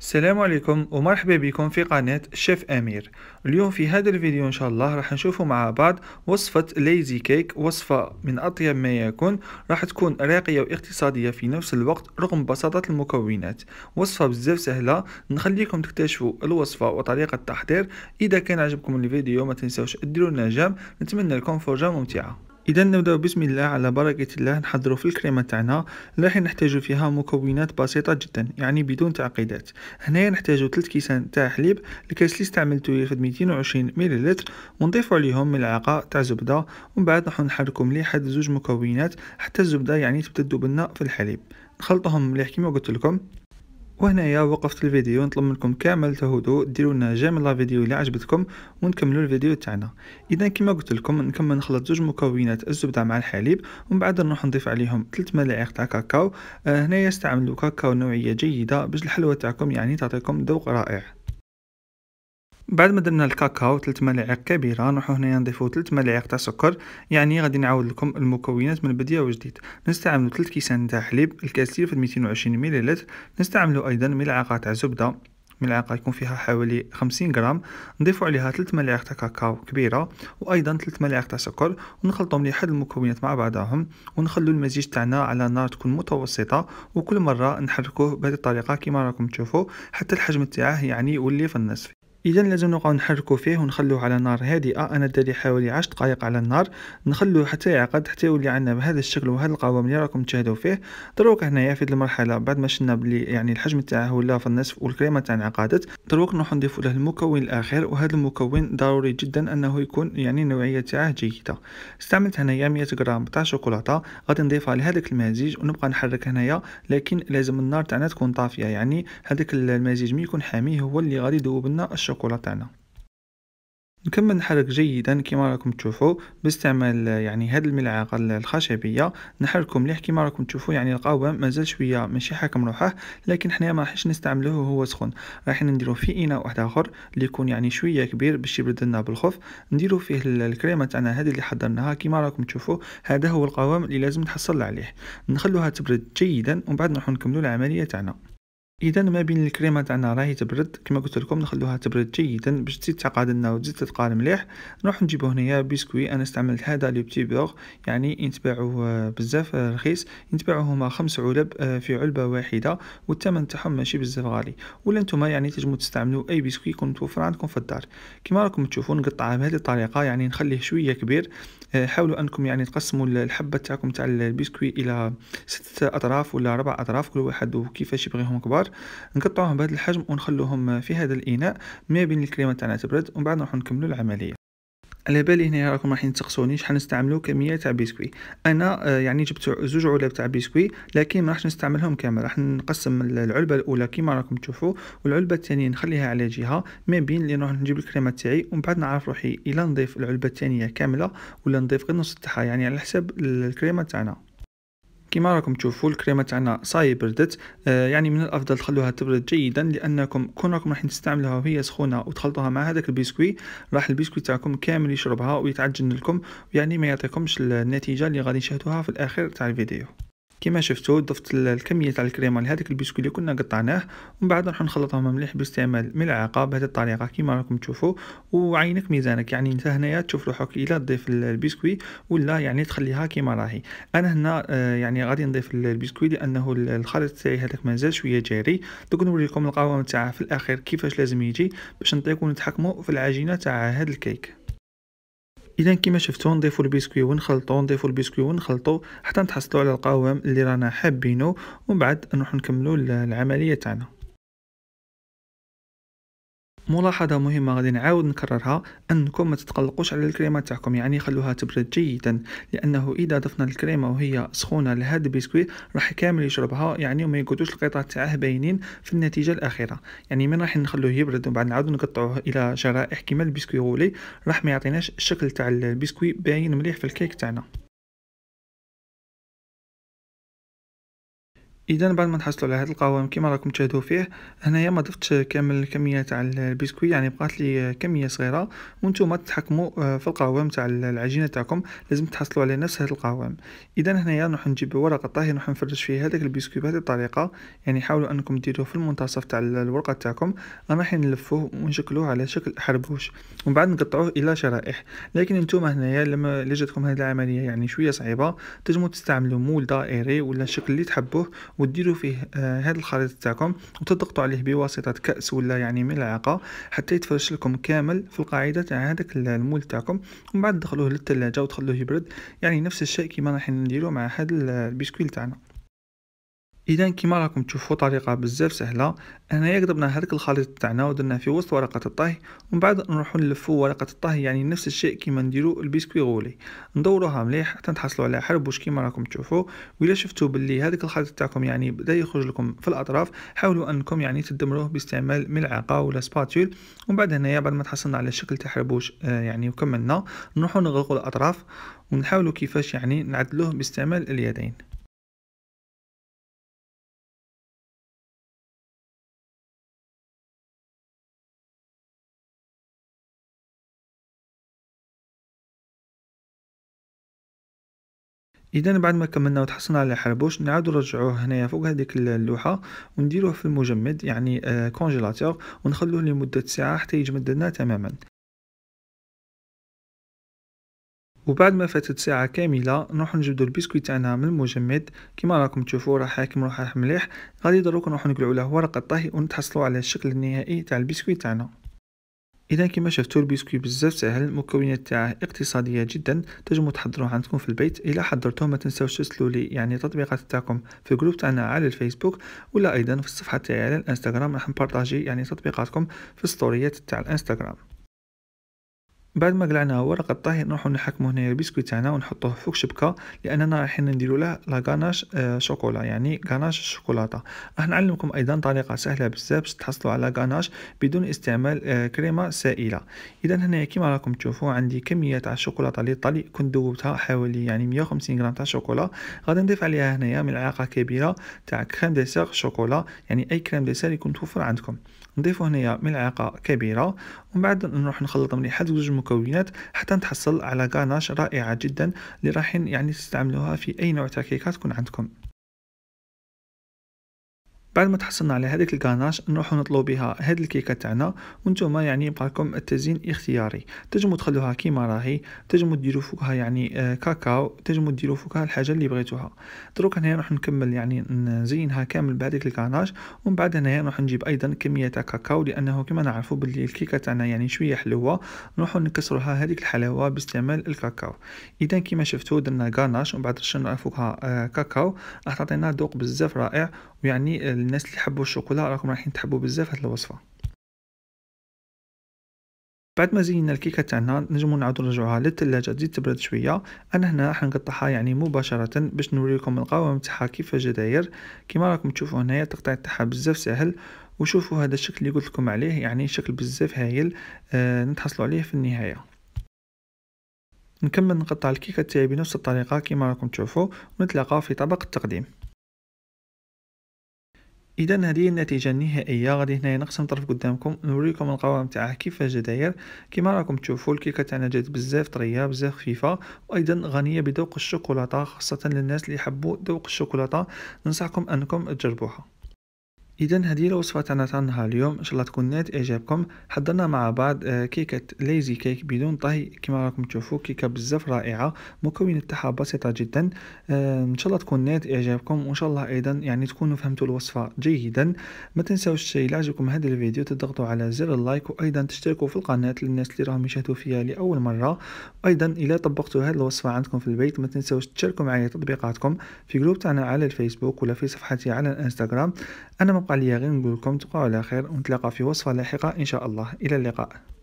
السلام عليكم ومرحبا بكم في قناة شيف أمير اليوم في هذا الفيديو إن شاء الله راح نشوفوا مع بعض وصفة ليزي كيك وصفة من أطيب ما يكون راح تكون راقية واقتصادية في نفس الوقت رغم بساطة المكونات وصفة بزاف سهلة نخليكم تكتشفوا الوصفة وطريقة التحضير إذا كان عجبكم الفيديو ما تنسوش ديروا لنا جام نتمنى لكم فرجة ممتعة اذا نبداو بسم الله على بركه الله نحضروا في الكريمه تاعنا اللي راح نحتاجو فيها مكونات بسيطه جدا يعني بدون تعقيدات هنايا نحتاجو 3 كيسان تاع حليب الكاس اللي استعملته ياخذ 220 مللتر ونضيفوا عليهم ملعقه تاع زبده ومن بعد راح نحركو مليح هاد زوج مكونات حتى الزبده يعني تبدا تذوب لنا في الحليب نخلطهم مليح كيما قلت لكم وهنايا وقفت الفيديو نطلب منكم كامل تهدوا ديروا لنا جامل لا فيديو اللي عجبتكم ونكملوا الفيديو تاعنا اذا كما قلت لكم نكمل نخلط زوج مكونات الزبده مع الحليب ومن بعد نروح نضيف عليهم 3 ملاعق تاع كاكاو آه، هنايا استعملوا كاكاو نوعيه جيده باش الحلوى تاعكم يعني تعطيكم ذوق رائع بعد ما درنا الكاكاو 3 ملاعق كبيره نروحو هنايا نضيفو 3 ملاعق تاع سكر يعني غادي نعاود لكم المكونات من بدايه وجديد نستعملو 3 كيسان تاع حليب الكاس ديال 220 ملل نستعملو ايضا ملعقه تاع زبده ملعقه يكون فيها حوالي 50 غرام نضيفو عليها 3 ملاعق تاع كاكاو كبيره وايضا 3 ملاعق تاع سكر مليح هاد المكونات مع بعضهم ونخلو المزيج تاعنا على نار تكون متوسطه وكل مره نحركوه بهذه الطريقه كما راكم تشوفوا حتى الحجم تاعه يعني يولي في النصف اذا لازم نبقاو نحركو فيه ونخلوه على نار هادئه انا دالي حوالي 10 دقائق على النار نخلوه حتى يعقد حتى يولي عندنا بهذا الشكل وهذا القوام اللي راكم تشاهدوا فيه دروك هنايا في هذه المرحله بعد ما شلنا بلي يعني الحجم تاعه ولا في النصف والكريمه تاعنا عقدت دروك نروح نضيفوا له المكون الاخير وهذا المكون ضروري جدا انه يكون يعني النوعيه تاعه جيده استعملت هنايا 100 غرام تاع شوكولاته غادي نضيفها لهذاك المزيج ونبقى نحرك هنايا لكن لازم النار تاعنا تكون طافيه يعني هذاك المزيج مي يكون حامي هو اللي غادي يذوب لنا الشوكولا تاعنا نكمل نحرك جيدا كما راكم تشوفوا باستعمال يعني هاد الملعقه الخشبيه نحركو مليح كما راكم تشوفوا يعني القوام مازال شويه ماشي حاكم روحه لكن حنايا ما راحش نستعملوه وهو سخون راح نديرو في اناء واحد اخر اللي يكون يعني شويه كبير باش يبرد لنا بالخوف نديرو فيه الكريمه تاعنا هذه اللي حضرناها كما راكم تشوفوا هذا هو القوام اللي لازم نحصل عليه نخلوها تبرد جيدا ومن بعد نروحو نكملو العمليه تاعنا اذا ما بين الكريمه تاعنا راهي تبرد كما قلت لكم نخلوها تبرد جيدا باش تزيد تقعد لنا وتزيد تتقال مليح نروح نجيبو هنايا بسكوي انا استعملت هذا لي بتي بوغ يعني ينتباعو بزاف آه، رخيص ينتباعو هما خمس علب آه، في علبه واحده والثمن تاعهم ماشي بزاف غالي ولا نتوما يعني تجمو تستعملو اي بسكوي يكون متوفر عندكم في الدار كما راكم تشوفون نقطعها بهذه الطريقه يعني نخليه شويه كبير آه، حاولوا انكم يعني تقسموا الحبه تاعكم تاع البسكوي الى ستة اطراف ولا اربع اطراف كل واحد وكيفاش يبغيهم كبار نقطعوهم بهذا الحجم ونخلوهم في هذا الاناء ما بين الكريمه تاعنا تبرد ومن بعد نروحو نكملو العمليه على بالي هنا راكم راحين تسقسوني شحال نستعملو كميه تاع بيسكوي انا آه، يعني جبت زوج علب تاع بيسكوي لكن ما راحش نستعملهم كامل راح نقسم العلبه الاولى كيما راكم تشوفوا والعلبه الثانيه نخليها على جهه ما بين اللي نروح نجيب الكريمه تاعي ومن بعد نعرف روحي الا نضيف العلبه الثانيه كامله ولا نضيف غير نص تاعها يعني على حساب الكريمه تاعنا كما راكم تشوفوا الكريمه تاعنا صاي بردت آه، يعني من الافضل تخلوها تبرد جيدا لانكم كون راكم راح تستعملوها وهي سخونه وتخلطوها مع هذاك البسكوي راح البسكوي تاعكم كامل يشربها ويتعجن لكم يعني ما يعطيكمش النتيجه اللي غادي نشاهدوها في الاخر تاع الفيديو كما شفتوا ضفت الكميه تاع الكريمه لهذاك البسكويت اللي كنا قطعناه ومن بعد راح نخلطهم مليح باستعمال ملعقه بهذه الطريقه كما راكم تشوفوا وعينك ميزانك يعني انت هنايا تشوف روحك الا تضيف البسكوي ولا يعني تخليها كما راهي انا هنا آه، يعني غادي نضيف البسكوي لانه الخليط تاعي هذاك مازال شويه جاري دوك نوريكم القوام تاعه في الاخير كيفاش لازم يجي باش نطيقوا نتحكموا في العجينه تاع هذا الكيك اذا كما شفتو نضيفو البسكوي ونخلطو نضيفو البسكوي ونخلطو حتى نتحصلو على القوام اللي رانا حابينو ومن بعد نروحو نكملو العمليه تاعنا ملاحظه مهمه غادي نعاود نكررها انكم ما تتقلقوش على الكريمه تاعكم يعني خلوها تبرد جيدا لانه اذا ضفنا الكريمه وهي سخونه لهذا البسكويت راح كامل يشربها يعني وما يقعدوش القطع تاعه باينين في النتيجه الاخيره يعني من راح نخلوه يبرد ومن بعد نعاود نقطعوه الى شرائح كيما البسكويت غولي راح ما يعطيناش الشكل تاع البسكويت باين مليح في الكيك تاعنا اذا بعد ما تحصلوا على هذا القوام كما راكم تشاهدوا فيه هنايا ما ضفتش كامل الكميه تاع البسكوي يعني بقات لي كميه صغيره وانتم تتحكموا آه، في القوام تاع العجينه تاعكم لازم تحصلوا على نفس هذا القوام اذا هنايا نروح نجيب ورقه طهي نروح نفرش فيه هذاك البسكوي بهذه الطريقه يعني حاولوا انكم ديروه في المنتصف تاع الورقه تاعكم انا راح نلفوه ونشكلوه على شكل حربوش ومن بعد نقطعوه الى شرائح لكن انتم هنايا لما جاتكم هذه العمليه يعني شويه صعيبه تجمو تستعملوا مول دائري ولا الشكل اللي تحبوه وديروا فيه آه، هذا الخليط تاعكم وتضغطوا عليه بواسطه كاس ولا يعني ملعقه حتى يتفرش لكم كامل في القاعده تاع هذاك المول تاعكم ومن بعد دخلوه للثلاجه وتخلوه يبرد يعني نفس الشيء كيما راح نديرو مع هذا البسكويت تاعنا اذا كما راكم تشوفوا طريقه بزاف سهله هنايا قدرنا هذاك الخليط تاعنا ودرناه في وسط ورقه الطهي ومن بعد نروحوا نلفوا ورقه الطهي يعني نفس الشيء كيما نديروا البسكوي غولي ندوروها مليح حتى تحصلوا على حربوش كما راكم تشوفوا ولا شفتوا باللي هذاك الخليط تاعكم يعني بدا يخرج لكم في الاطراف حاولوا انكم يعني تدمروه باستعمال ملعقه ولا سباتول ومن بعد هنايا بعد ما تحصلنا على شكل تاع حربوش آه يعني وكملنا نروحوا نغلقوا الاطراف ونحاولوا كيفاش يعني نعدلوه باستعمال اليدين اذا بعد ما كملنا وتحصلنا على الحربوش نعاودو نرجعوه هنايا فوق هذيك اللوحه ونديروه في المجمد يعني كونجيلاتور آه، ونخلوه لمده ساعه حتى يجمد لنا تماما وبعد ما فاتت ساعة كاملة نروح نجبدو البسكويت تاعنا من المجمد كما راكم تشوفوا راه حاكم راه مليح غادي دروك نروح نقلعو له ورق الطهي ونتحصلوا على الشكل النهائي تاع البسكويت تاعنا اذا كما شفتوا البيسكوي بزاف سهل المكونات تاعه اقتصاديه جدا تجمو تحضروه عندكم في البيت الا حضرتوه ما تنساوش ترسلوا لي يعني تطبيقات تاعكم في الجروب تاعنا على الفيسبوك ولا ايضا في الصفحه تاعي على الانستغرام راح نبارطاجي يعني تطبيقاتكم في الستوريات تاع الانستغرام بعد ما قلعنا ورق الطهي نروحو نحكمو هنايا البسكويت تاعنا ونحطوه فوق شبكه لاننا رايحين نديرو له لا غاناش آه، شوكولا يعني غاناش الشوكولاته راح نعلمكم ايضا طريقه سهله بزاف باش تحصلوا على غاناش بدون استعمال آه، كريمه سائله اذا هنايا كيما راكم تشوفوا عندي كميه تاع الشوكولاته اللي طلي كنت ذوبتها حوالي يعني 150 غرام تاع شوكولا غادي نضيف عليها هنايا ملعقه كبيره تاع كريم ديسير شوكولا يعني اي كريم ديسير يكون توفر عندكم نضيفو هنايا ملعقه كبيره ومن بعد نروح نخلط مليح زوج المكونات حتى تحصل على غاناش رائعة جدا اللي راح يعني تستعملوها في أي نوع تكيكات تكون عندكم بعد ما تحصلنا على هذيك الكاناش نروحو نطلو بها هاد الكيكه تاعنا وانتوما يعني يبقى لكم التزيين اختياري تجمو تخلوها كيما راهي تجمو ديرو فوقها يعني آه، كاكاو تجمو ديرو فوقها الحاجه اللي بغيتوها دروك هنايا نروح نكمل يعني نزينها كامل بهذيك الكاناش ومن بعد هنايا نروح نجيب ايضا كميه تاع كاكاو لانه كما نعرفوا باللي الكيكه تاعنا يعني شويه حلوه نروحو نكسروها هذيك الحلاوه باستعمال الكاكاو اذا كما شفتوا درنا كاناش ومن بعد رشنا فوقها آه، كاكاو راح تعطينا ذوق بزاف رائع يعني الناس اللي حبوا الشوكولا راكم رايحين تحبوا بزاف هاد الوصفه بعد ما زينا الكيكه تاعنا نجمو نعاودو نرجعوها للثلاجه تزيد تبرد شويه انا هنا راح نقطعها يعني مباشره باش نوريكم القوام تاعها كيفاش داير كيما راكم تشوفوا هنايا التقطيع تاعها بزاف سهل وشوفوا هذا الشكل اللي قلت لكم عليه يعني شكل بزاف هايل آه نتحصلوا عليه في النهايه نكمل نقطع الكيكه تاعي بنفس الطريقه كيما راكم تشوفوا ونتلاقاو في طبق التقديم اذا هذه النتيجه النهائيه غادي هنايا نقسم طرف قدامكم نوريكم القوام تاعها كيفاش داير كما راكم تشوفوا الكيكه تاعنا جات بزاف طريه بزاف خفيفه وايضا غنيه بذوق الشوكولاته خاصه للناس اللي يحبوا ذوق الشوكولاته ننصحكم انكم تجربوها اذا هذه هي تاعنا تاع نهار اليوم ان شاء الله تكون نالت اعجابكم حضرنا مع بعض آه، كيكه ليزي كيك بدون طهي كما راكم تشوفوا كيكه بزاف رائعه مكونات تاعها بسيطه جدا آه، ان شاء الله تكون نالت اعجابكم وان شاء الله ايضا يعني تكونوا فهمتوا الوصفه جيدا ما تنساوش اللي عجبكم هذا الفيديو تضغطوا على زر اللايك وايضا تشتركوا في القناه للناس اللي راهم يشاهدوا فيها لاول مره ايضا الى طبقتوا هذه الوصفه عندكم في البيت ما تنساوش تشاركوا معايا تطبيقاتكم في جروب تاعنا على الفيسبوك ولا في صفحتي على الانستغرام انا بقى غير نقول لكم تبقاو على خير ونتلاقى في وصفه لاحقه ان شاء الله الى اللقاء